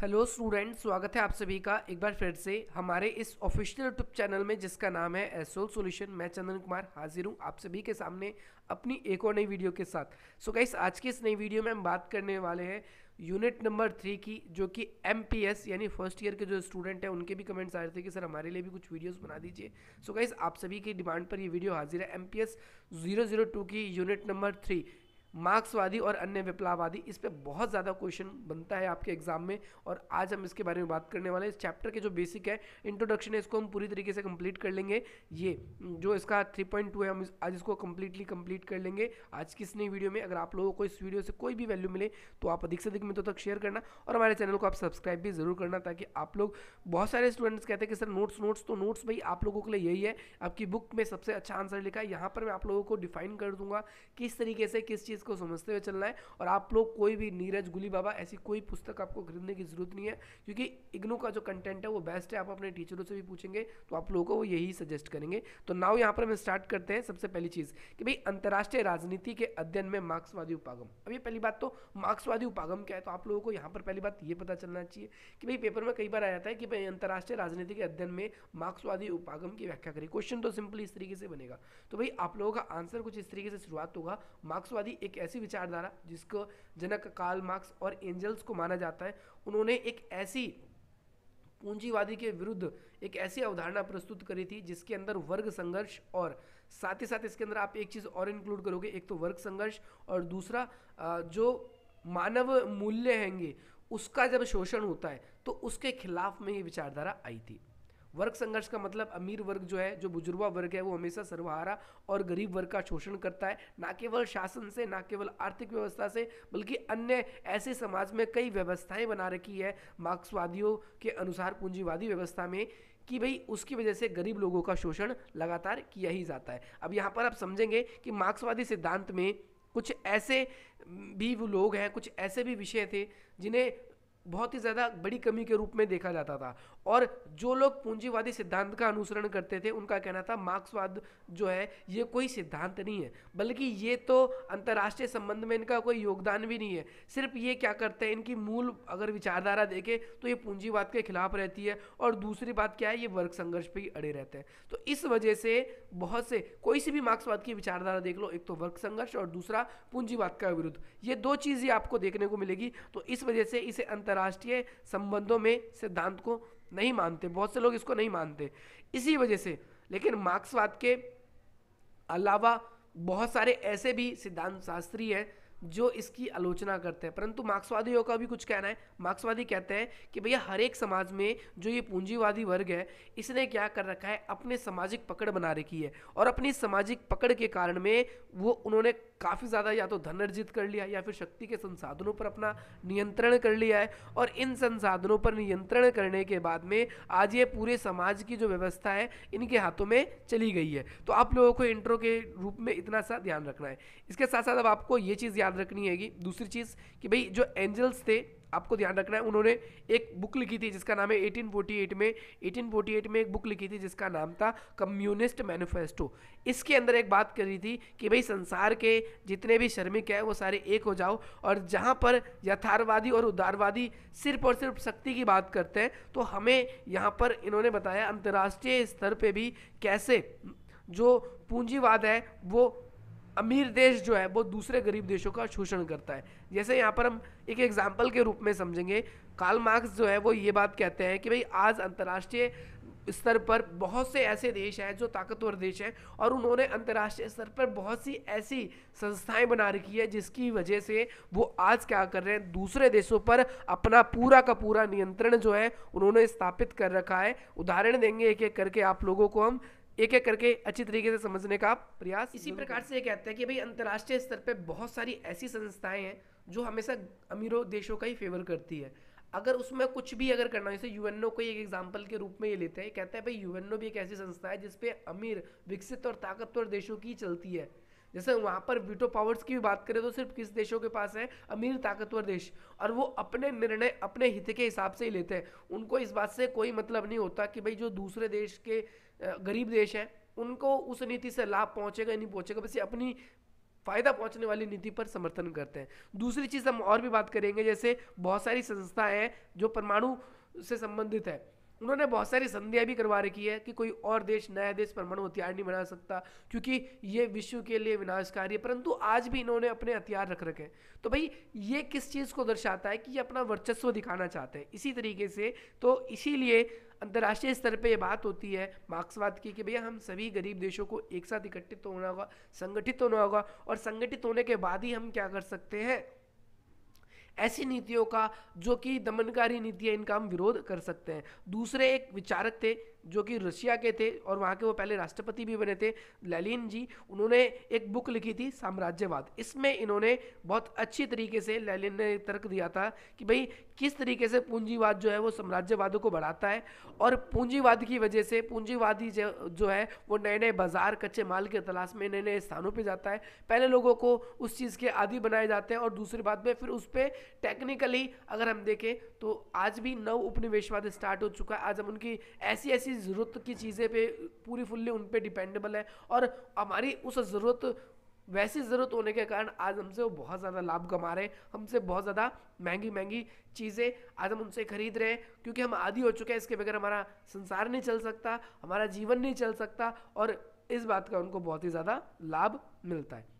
hello student स्वागत है आप सभी का एक बार फिर से हमारे इस ऑफिशियल यूट्यूब चैनल में जिसका नाम है एसोल सॉल्यूशन मैं चंदन कुमार हाजिर हूँ आप सभी के सामने अपनी एक और नई वीडियो के साथ सो so गाइस आज की इस नई वीडियो में हम बात करने वाले हैं यूनिट नंबर थ्री की जो कि एम यानी फर्स्ट ईयर के जो स्टूडेंट हैं उनके भी कमेंट्स आ रहे थे कि सर हमारे लिए भी कुछ वीडियोस बना दीजिए सो so गाइस आप सभी की डिमांड पर ये वीडियो हाजिर है एम पी की यूनिट नंबर थ्री मार्क्सवादी और अन्य विप्लवादी इस पर बहुत ज़्यादा क्वेश्चन बनता है आपके एग्जाम में और आज हम इसके बारे में बात करने वाले हैं इस चैप्टर के जो बेसिक है इंट्रोडक्शन है इसको हम पूरी तरीके से कंप्लीट कर लेंगे ये जो इसका 3.2 है हम इस, आज इसको कम्प्लीटली कंप्लीट कर लेंगे आज की इस नई वीडियो में अगर आप लोगों को इस वीडियो से कोई भी वैल्यू मिले तो आप अधिक से अधिक मित्रों तक शेयर करना और हमारे चैनल को आप सब्सक्राइब भी ज़रूर करना ताकि आप लोग बहुत सारे स्टूडेंट्स कहते हैं कि सर नोट्स नोट्स तो नोट्स भाई आप लोगों के लिए यही है आपकी बुक में सबसे अच्छा आंसर लिखा है यहाँ पर मैं आप लोगों को डिफाइन कर दूंगा किस तरीके से किस चीज़ को समझते हुए चलना है और आप लोग कोई भी नीरज गुली बाबा ऐसी कोई पुस्तक आपको खरीदने की ज़रूरत नहीं है क्योंकि इग्नो का जो कंटेंट है वो बेस्ट है आप अपने टीचरों से भी पूछेंगे तो आप लोगों को वो यही सजेस्ट करेंगे तो नाव यहाँ पर हम स्टार्ट करते हैं सबसे पहली चीज़ कि भाई अंतर्राष्ट्रीय राजनीति के अध्ययन में मार्क्सवादी उपागम अब ये पहली बात तो मार्क्सवादी उपागम क्या है तो आप लोगों को यहाँ पर पहली बात ये पता चलना चाहिए कि भाई पेपर में कई बार आ जाता है कि भाई अंतर्राष्ट्रीय राजनीति के अध्ययन में मार्क्सवादी उपागम की व्याख्या करिए क्वेश्चन तो सिंपल इस तरीके से बनेगा तो भाई आप लोगों का आंसर कुछ इस तरीके से शुरुआत होगा मार्क्सवादी एक ऐसी विचारधारा जिसको जनक काल मार्क्स और एंजल्स को माना जाता है उन्होंने एक ऐसी पूंजीवादी के विरुद्ध एक ऐसी अवधारणा प्रस्तुत करी थी जिसके अंदर वर्ग संघर्ष और साथ ही साथ इसके अंदर आप एक चीज़ और इंक्लूड करोगे एक तो वर्ग संघर्ष और दूसरा जो मानव मूल्य हैंगे उसका जब शोषण होता है तो उसके खिलाफ में ये विचारधारा आई थी वर्ग संघर्ष का मतलब अमीर वर्ग जो है जो बुजुर्गा वर्ग है वो हमेशा सर्वहारा और गरीब वर्ग का शोषण करता है ना केवल शासन से ना केवल आर्थिक व्यवस्था से बल्कि अन्य ऐसे समाज में कई व्यवस्थाएं बना रखी है मार्क्सवादियों के अनुसार पूंजीवादी व्यवस्था में कि भाई उसकी वजह से गरीब लोगों का शोषण लगातार किया ही जाता है अब यहाँ पर आप समझेंगे कि मार्क्सवादी सिद्धांत में कुछ ऐसे भी वो लोग हैं कुछ ऐसे भी विषय थे जिन्हें बहुत ही ज़्यादा बड़ी कमी के रूप में देखा जाता था और जो लोग पूंजीवादी सिद्धांत का अनुसरण करते थे उनका कहना था मार्क्सवाद जो है ये कोई सिद्धांत नहीं है बल्कि ये तो अंतर्राष्ट्रीय संबंध में इनका कोई योगदान भी नहीं है सिर्फ ये क्या करते हैं इनकी मूल अगर विचारधारा देखें तो ये पूंजीवाद के खिलाफ रहती है और दूसरी बात क्या है ये वर्ग संघर्ष पर ही अड़े रहते हैं तो इस वजह से बहुत से कोई सी भी मार्क्सवाद की विचारधारा देख लो एक तो वर्ग संघर्ष और दूसरा पूंजीवाद का विरुद्ध ये दो चीज़ें आपको देखने को मिलेगी तो इस वजह से इसे अंतर्राष्ट्रीय संबंधों में सिद्धांत को नहीं मानते बहुत से लोग इसको नहीं मानते इसी वजह से लेकिन मार्क्सवाद के अलावा बहुत सारे ऐसे भी सिद्धांत शास्त्री हैं जो इसकी आलोचना करते हैं परंतु मार्क्सवादियों का भी कुछ कहना है मार्क्सवादी कहते हैं कि भैया हर एक समाज में जो ये पूंजीवादी वर्ग है इसने क्या कर रखा है अपने सामाजिक पकड़ बना रखी है और अपनी सामाजिक पकड़ के कारण में वो उन्होंने काफ़ी ज़्यादा या तो धन अर्जित कर लिया या फिर शक्ति के संसाधनों पर अपना नियंत्रण कर लिया है और इन संसाधनों पर नियंत्रण करने के बाद में आज ये पूरे समाज की जो व्यवस्था है इनके हाथों में चली गई है तो आप लोगों को इंट्रो के रूप में इतना सा ध्यान रखना है इसके साथ साथ अब आपको ये चीज़ याद रखनी है दूसरी चीज़ कि भाई जो एंजल्स थे आपको ध्यान रखना है उन्होंने एक बुक लिखी थी जिसका नाम है 1848 में 1848 में एक बुक लिखी थी जिसका नाम था कम्युनिस्ट मैनिफेस्टो इसके अंदर एक बात करी थी कि भाई संसार के जितने भी श्रमिक हैं वो सारे एक हो जाओ और जहाँ पर यथार्थवादी और उदारवादी सिर्फ और सिर्फ शक्ति की बात करते हैं तो हमें यहाँ पर इन्होंने बताया अंतर्राष्ट्रीय स्तर पर भी कैसे जो पूंजीवाद है वो अमीर देश जो है वो दूसरे गरीब देशों का शोषण करता है जैसे यहाँ पर हम एक एग्जाम्पल के रूप में समझेंगे काल मार्क्स जो है वो ये बात कहते हैं कि भाई आज अंतर्राष्ट्रीय स्तर पर बहुत से ऐसे देश हैं जो ताकतवर देश हैं और उन्होंने अंतर्राष्ट्रीय स्तर पर बहुत सी ऐसी संस्थाएं बना रखी है जिसकी वजह से वो आज क्या कर रहे हैं दूसरे देशों पर अपना पूरा का पूरा नियंत्रण जो है उन्होंने स्थापित कर रखा है उदाहरण देंगे एक एक करके आप लोगों को हम एक एक करके अच्छी तरीके से समझने का प्रयास इसी प्रकार से ये कहते हैं कि भाई अंतर्राष्ट्रीय स्तर पर बहुत सारी ऐसी संस्थाएं हैं जो हमेशा अमीरों देशों का ही फेवर करती है अगर उसमें कुछ भी अगर करना जैसे जैसे यूएनओ को एक एग्जाम्पल के रूप में ये लेते हैं कहते हैं भाई यूएनओ भी एक ऐसी संस्था है जिसपे अमीर विकसित और ताकतवर देशों की चलती है जैसे वहाँ पर वीटो पावर्स की भी बात करें तो सिर्फ किस देशों के पास है अमीर ताकतवर देश और वो अपने निर्णय अपने हित के हिसाब से ही लेते हैं उनको इस बात से कोई मतलब नहीं होता कि भाई जो दूसरे देश के गरीब देश हैं उनको उस नीति से लाभ पहुँचेगा या नहीं पहुँचेगा बस ये अपनी फ़ायदा पहुंचने वाली नीति पर समर्थन करते हैं दूसरी चीज़ हम और भी बात करेंगे जैसे बहुत सारी संस्थाएं हैं जो परमाणु से संबंधित है उन्होंने बहुत सारी संध्या भी करवा रखी है कि कोई और देश नया देश परमाणु हथियार नहीं बना सकता क्योंकि ये विश्व के लिए विनाशकारी है परंतु आज भी इन्होंने अपने हथियार रख रखे हैं तो भाई ये किस चीज़ को दर्शाता है कि ये अपना वर्चस्व दिखाना चाहते हैं इसी तरीके से तो इसीलिए अंतर्राष्ट्रीय स्तर पे ये बात होती है मार्क्सवाद की कि भैया हम सभी गरीब देशों को एक साथ इकट्ठित तो होना होगा संगठित तो होना होगा और संगठित होने के बाद ही हम क्या कर सकते हैं ऐसी नीतियों का जो कि दमनकारी नीति है इनका हम विरोध कर सकते हैं दूसरे एक विचारक थे जो कि रशिया के थे और वहाँ के वो पहले राष्ट्रपति भी बने थे लेलिन जी उन्होंने एक बुक लिखी थी साम्राज्यवाद इसमें इन्होंने बहुत अच्छी तरीके से लेलिन ने तर्क दिया था कि भाई किस तरीके से पूंजीवाद जो है वो साम्राज्यवादों को बढ़ाता है और पूंजीवाद की वजह से पूंजीवादी जो है वो नए नए बाजार कच्चे माल के तलाश में नए नए स्थानों पर जाता है पहले लोगों को उस चीज़ के आदि बनाए जाते हैं और दूसरी बात में फिर उस पर टेक्निकली अगर हम देखें तो आज भी नव उपनिवेशवाद स्टार्ट हो चुका है आज हम उनकी ऐसी ऐसी ज़रूरत की चीज़ें पे पूरी फुल्ली उन पर डिपेंडेबल है और हमारी उस ज़रूरत वैसी ज़रूरत होने के कारण आज हमसे वो बहुत ज़्यादा लाभ कमा रहे हैं हमसे बहुत ज़्यादा महंगी महंगी चीज़ें आज हम उनसे खरीद रहे हैं क्योंकि हम आदि हो चुके हैं इसके बगैर हमारा संसार नहीं चल सकता हमारा जीवन नहीं चल सकता और इस बात का उनको बहुत ही ज़्यादा लाभ मिलता है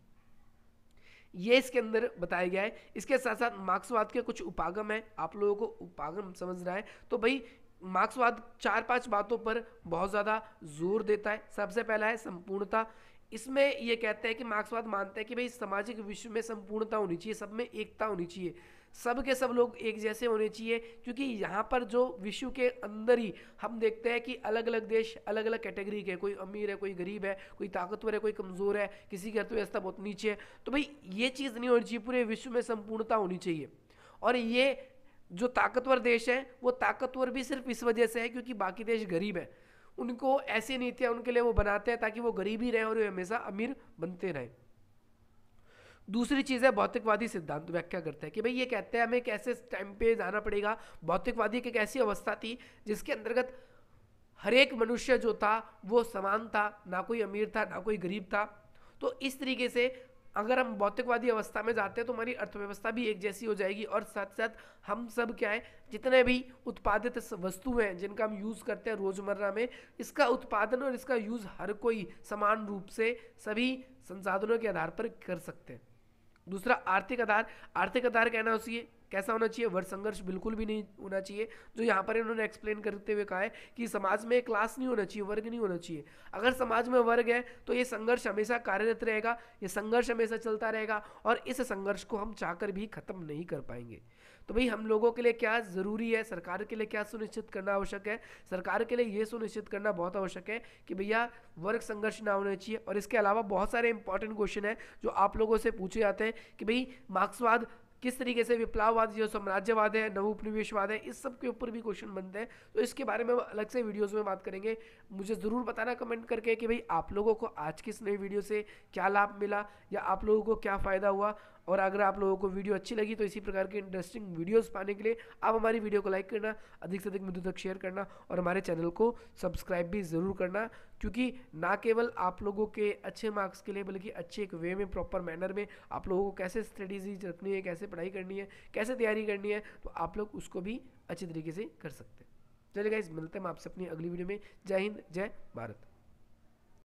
ये इसके अंदर बताया गया है इसके साथ साथ मार्क्सवाद के कुछ उपागम है आप लोगों को उपागम समझ रहा है तो भाई मार्क्सवाद चार पांच बातों पर बहुत ज़्यादा जोर देता है सबसे पहला है संपूर्णता इसमें ये कहते हैं कि मार्क्सवाद मानते हैं कि भाई सामाजिक विश्व में संपूर्णता होनी चाहिए सब में एकता होनी चाहिए सब के सब लोग एक जैसे होने चाहिए क्योंकि यहाँ पर जो विश्व के अंदर ही हम देखते हैं कि अलग अलग देश अलग अलग कैटेगरी के कोई अमीर है कोई गरीब है कोई ताकतवर है कोई कमज़ोर है किसी की अर्थव्यवस्था बहुत नीचे है तो भाई ये चीज़ नहीं होनी चाहिए पूरे विश्व में संपूर्णता होनी चाहिए और ये जो ताकतवर देश है वो ताकतवर भी सिर्फ इस वजह से है क्योंकि बाकी देश गरीब है उनको ऐसी नीतियाँ उनके लिए वो बनाते हैं ताकि वो गरीब ही रहें और वे हमेशा अमीर बनते रहें दूसरी चीज़ है भौतिकवादी सिद्धांत व्याख्या करते हैं कि भाई ये कहते हैं हमें कैसे टाइम पे जाना पड़ेगा भौतिकवादी की एक ऐसी अवस्था थी जिसके अंतर्गत हर एक मनुष्य जो था वो समान था ना कोई अमीर था ना कोई गरीब था तो इस तरीके से अगर हम भौतिकवादी अवस्था में जाते हैं तो हमारी अर्थव्यवस्था भी एक जैसी हो जाएगी और साथ साथ हम सब क्या है जितने भी उत्पादित वस्तु हैं जिनका हम यूज़ करते हैं रोज़मर्रा में इसका उत्पादन और इसका यूज़ हर कोई समान रूप से सभी संसाधनों के आधार पर कर सकते हैं दूसरा आर्थिक आधार आर्थिक आधार कहना उसी कैसा होना चाहिए वर्ग संघर्ष बिल्कुल भी नहीं होना चाहिए जो यहाँ पर इन्होंने एक्सप्लेन करते हुए कहा है कि समाज में क्लास नहीं होना चाहिए वर्ग नहीं होना चाहिए अगर समाज में वर्ग है तो ये संघर्ष हमेशा कार्यरत रहेगा ये संघर्ष हमेशा चलता रहेगा और इस संघर्ष को हम चाहकर भी खत्म नहीं कर पाएंगे तो भाई हम लोगों के लिए क्या ज़रूरी है सरकार के लिए क्या सुनिश्चित करना आवश्यक है सरकार के लिए ये सुनिश्चित करना बहुत आवश्यक है कि भैया वर्ग संघर्ष ना होना चाहिए और इसके अलावा बहुत सारे इंपॉर्टेंट क्वेश्चन है जो आप लोगों से पूछे जाते हैं कि भाई मार्क्सवाद किस तरीके से विप्लववाद जो साम्राज्यवाद है नवोपनिवेशवाद है इस सब के ऊपर भी क्वेश्चन बनते हैं तो इसके बारे में हम अलग से वीडियोस में बात करेंगे मुझे ज़रूर बताना कमेंट करके कि भाई आप लोगों को आज की इस नई वीडियो से क्या लाभ मिला या आप लोगों को क्या फ़ायदा हुआ और अगर आप लोगों को वीडियो अच्छी लगी तो इसी प्रकार की इंटरेस्टिंग वीडियोस पाने के लिए आप हमारी वीडियो को लाइक करना अधिक से अधिक मित्रों तक शेयर करना और हमारे चैनल को सब्सक्राइब भी ज़रूर करना क्योंकि ना केवल आप लोगों के अच्छे मार्क्स के लिए बल्कि अच्छे एक वे में प्रॉपर मैनर में आप लोगों को कैसे स्टडीज रखनी है कैसे पढ़ाई करनी है कैसे तैयारी करनी है तो आप लोग उसको भी अच्छे तरीके से कर सकते हैं चलिए गाइज मिलते हैं हम आपसे अपनी अगली वीडियो में जय हिंद जय भारत